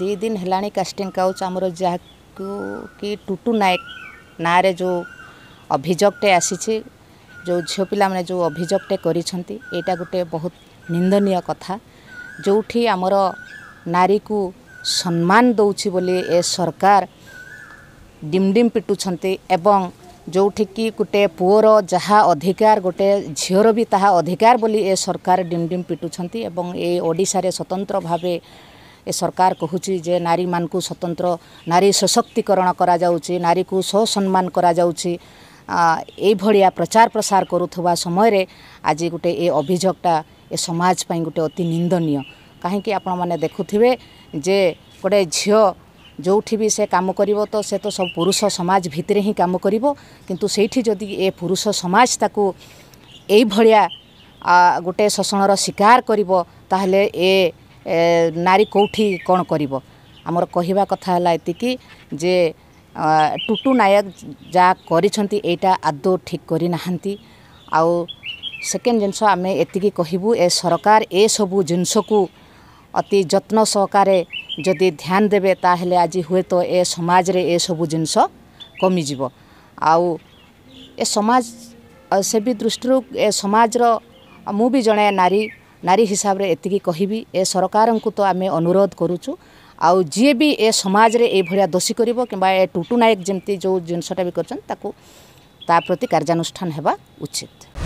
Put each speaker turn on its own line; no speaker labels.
ଦୁଇ ଦିନ ହେଲାଣି କାଷ୍ଟିଂ କାଉଚ୍ ଆମର ଯାହାକୁ କି ଟୁଟୁ ନାୟକ ନାଁରେ ଯେଉଁ ଅଭିଯୋଗଟେ ଆସିଛି ଯେଉଁ ଝିଅ ପିଲାମାନେ ଯେଉଁ ଅଭିଯୋଗଟେ କରିଛନ୍ତି ଏଇଟା ଗୋଟେ ବହୁତ ନିନ୍ଦନୀୟ କଥା ଯେଉଁଠି ଆମର ନାରୀକୁ ସମ୍ମାନ ଦେଉଛି ବୋଲି ଏ ସରକାର ଡିମ୍ଡିମ୍ ପିଟୁଛନ୍ତି ଏବଂ ଯେଉଁଠିକି ଗୋଟେ ପୁଅର ଯାହା ଅଧିକାର ଗୋଟେ ଝିଅର ବି ତାହା ଅଧିକାର ବୋଲି ଏ ସରକାର ଡିମ୍ଡିମ୍ ପିଟୁଛନ୍ତି ଏବଂ ଏ ଓଡ଼ିଶାରେ ସ୍ୱତନ୍ତ୍ର ଭାବେ ଏ ସରକାର କହୁଛି ଯେ ନାରୀମାନଙ୍କୁ ସ୍ୱତନ୍ତ୍ର ନାରୀ ସଶକ୍ତିକରଣ କରାଯାଉଛି ନାରୀକୁ ସସମ୍ମାନ କରାଯାଉଛି ଏଇଭଳିଆ ପ୍ରଚାର ପ୍ରସାର କରୁଥିବା ସମୟରେ ଆଜି ଗୋଟେ ଏ ଅଭିଯୋଗଟା ଏ ସମାଜ ପାଇଁ ଗୋଟେ ଅତି ନିନ୍ଦନୀୟ କାହିଁକି ଆପଣମାନେ ଦେଖୁଥିବେ ଯେ ଗୋଟେ ଝିଅ ଯେଉଁଠି ବି ସେ କାମ କରିବ ତ ସେ ତ ସବୁ ପୁରୁଷ ସମାଜ ଭିତରେ ହିଁ କାମ କରିବ କିନ୍ତୁ ସେଇଠି ଯଦି ଏ ପୁରୁଷ ସମାଜ ତାକୁ ଏଇଭଳିଆ ଗୋଟେ ଶୋଷଣର ଶିକାର କରିବ ତାହେଲେ ଏ ନାରୀ କେଉଁଠି କ'ଣ କରିବ ଆମର କହିବା କଥା ହେଲା ଏତିକି ଯେ ଟୁଟୁ ନାୟକ ଯାହା କରିଛନ୍ତି ଏଇଟା ଆଦୌ ଠିକ୍ କରିନାହାନ୍ତି ଆଉ ସେକେଣ୍ଡ ଜିନିଷ ଆମେ ଏତିକି କହିବୁ ଏ ସରକାର ଏସବୁ ଜିନିଷକୁ ଅତି ଯତ୍ନ ସହକାରେ ଯଦି ଧ୍ୟାନ ଦେବେ ତାହେଲେ ଆଜି ହୁଏତ ଏ ସମାଜରେ ଏସବୁ ଜିନିଷ କମିଯିବ ଆଉ ଏ ସମାଜ ସେ ବି ଦୃଷ୍ଟିରୁ ଏ ସମାଜର ମୁଁ ବି ଜଣେ ନାରୀ ନାରୀ ହିସାବରେ ଏତିକି କହିବି ଏ ସରକାରଙ୍କୁ ତ ଆମେ ଅନୁରୋଧ କରୁଛୁ ଆଉ ଯିଏ ବି ଏ ସମାଜରେ ଏଇଭଳିଆ ଦୋଷୀ କରିବ କିମ୍ବା ଏ ଟୁଟୁ ନାୟକ ଯେମିତି ଯେଉଁ ଜିନିଷଟା ବି କରିଛନ୍ତି ତାକୁ ତା ପ୍ରତି କାର୍ଯ୍ୟାନୁଷ୍ଠାନ ହେବା ଉଚିତ